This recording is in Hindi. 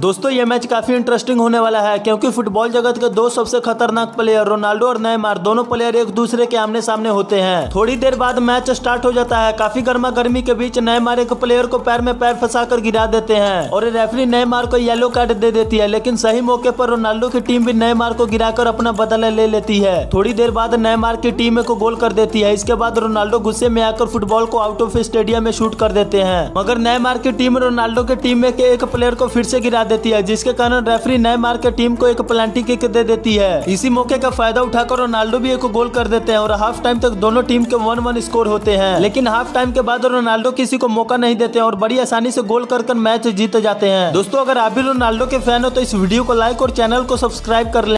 दोस्तों ये मैच काफ़ी इंटरेस्टिंग होने वाला है क्योंकि फुटबॉल जगत के दो सबसे खतरनाक प्लेयर रोनाल्डो और नयमार दोनों प्लेयर एक दूसरे के आमने सामने होते हैं थोड़ी देर बाद मैच स्टार्ट हो जाता है काफी गर्मा गर्मी के बीच नेमार एक प्लेयर को पैर में पैर फंसा कर गिरा देते हैं और रेफरी नेमार को येलो कार्ड दे देती है लेकिन सही मौके पर रोनाल्डो की टीम भी नेमार को गिराकर अपना बदला ले लेती है थोड़ी देर बाद नेमार की टीम को गोल कर देती है इसके बाद रोनाल्डो गुस्से में आकर फुटबॉल को आउट ऑफ स्टेडियम में शूट कर देते हैं मगर नेमार की टीम रोनाल्डो के टीम में एक प्लेयर को फिर से गिरा देती है जिसके कारण रेफरी नए मार के टीम को एक प्लांटी किक दे देती है इसी मौके का फायदा उठाकर रोनाल्डो भी एक गोल कर देते हैं और हाफ टाइम तक दोनों टीम के वन वन स्कोर होते हैं लेकिन हाफ टाइम के बाद रोनाल्डो किसी को मौका नहीं देते और बड़ी आसानी से गोल कर मैच जीत जाते हैं दोस्तों अगर आप भी रोनाल्डो के फैन हो तो इस वीडियो को लाइक और चैनल को सब्सक्राइब कर ले